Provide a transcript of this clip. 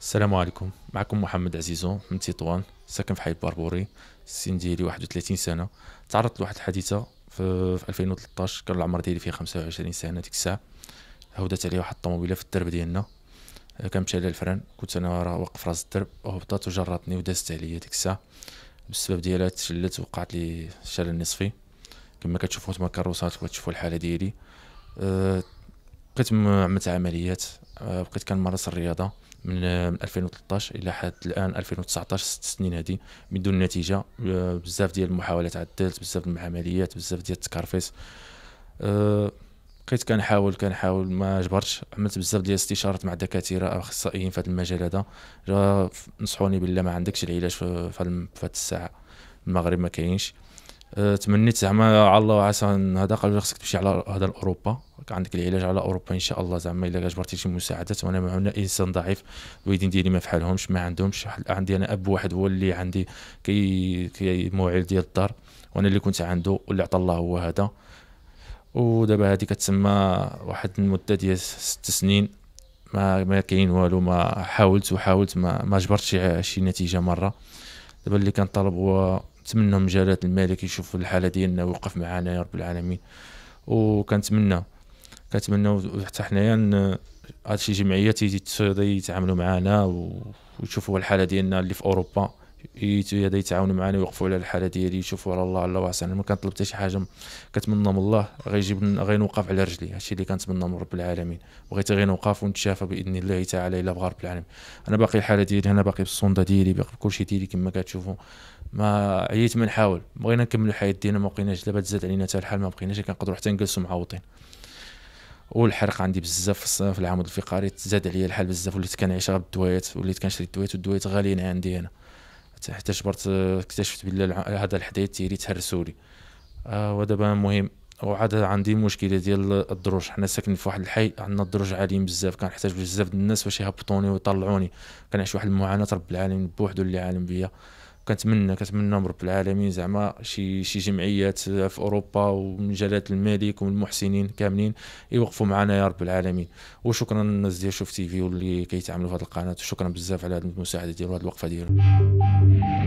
السلام عليكم معكم محمد عزيزو من تطوان ساكن في حي باربوري السن ديالي 31 سنه تعرضت لواحد الحادثه في 2013 كان العمر ديالي فيه 25 سنه ديك الساعه هودت عليا واحد الطوموبيله في الدرب ديالنا آه، كان مشى على الفران كنت انا راه واقف راس الدرب وهبطت وجرتني ودازت عليا ديك الساعه بالسبب ديالها تشلت وقعت لي الشلل النصفي كما كتشوفوا تما الكروسات كتشوفوا الحاله ديالي آه، بقيت بقيت عمليات آه، بقيت كنمارس الرياضه من 2013 آه، الى حد الان 2019 ست سنين هذه من دون نتيجه آه، بزاف ديال المحاولات عدلت بزاف ديال العمليات بزاف ديال التكارفيس بقيت كنحاول كنحاول ما جبرتش عملت بزاف ديال الاستشارات مع دكاتره اخصائيين في هذا المجال هذا نصحوني بالله ما عندكش العلاج في هذه الساعه المغرب ما كاينش تمنيت زعما على الله عسى هذا قالوا لي خصك تمشي على هذا اوروبا عندك العلاج على اوروبا ان شاء الله زعما الا جبرتي شي مساعدات وانا معنا انسان ضعيف الوالدين ديالي ما فحالهمش ما عندهمش عندي انا اب واحد هو اللي عندي كي, كي موعد ديال الدار وانا اللي كنت عنده واللي عطى الله هو هذا ودابا هذه كتسمى واحد المده ديال ست سنين ما ما كاين والو ما حاولت وحاولت ما ما جبرتش شي نتيجه مره دابا اللي كنطلب هو نتمنى من جلاله الملك يشوف الحاله ديالنا ويوقف معنا يا رب العالمين وكنتمنى كنتمناو حتى حنايا هادشي جمعيات يتعاملوا معنا ويشوفوا الحاله ديالنا اللي في اوروبا يدا يتعاونوا معنا ويوقفوا على الحاله ديالي يشوفوا على الله الله واسع انا ما كنطلب حتى شي حاجه كنتمنى من الله غيجيب غينوقف على رجلي هادشي اللي كنتمنى من رب العالمين بغيت غير نوقف ونتشافى باذن الله تعالى الى بغى رب العالمين انا باقي الحاله ديالي انا باقي بالصنده ديالي باقي بكلشي ديالي كما كتشوفوا ما عييت ما نحاول بغينا نكملوا الحياه ديالنا ما بقيناش دابا تزاد علينا حتى الحال ما بقيناش كنقدروا حتى نجلسوا معوطين والحرق عندي بزاف في العمود الفقري زاد عليا الحال بزاف وليت كنعيش غير بالدويات وليت كنشري الدويات والدويات غاليين عندي انا حتى جبرت اكتشفت بلي هذا الحديد تيري تهرسوا لي آه ودابا مهم وعاد عندي مشكله ديال الدروج حنا ساكنين في واحد الحي عندنا الدروج عاليين بزاف كنحتاج بزاف د الناس باش يهبطوني ويطلعوني كنعيش واحد المعاناه رب العالمين بوحدو اللي عالم بيا كنتمنى كنتمنى من رب العالمين زعما شي شي جمعيات في اوروبا ومن جلاله الملك ومن المحسنين كاملين يوقفوا معنا يا رب العالمين وشكرا الناس ديال شوف تي في واللي كيتعاملوا في هذه القناه وشكرا بزاف على هذه المساعده ديالو هذه الوقفه ديالو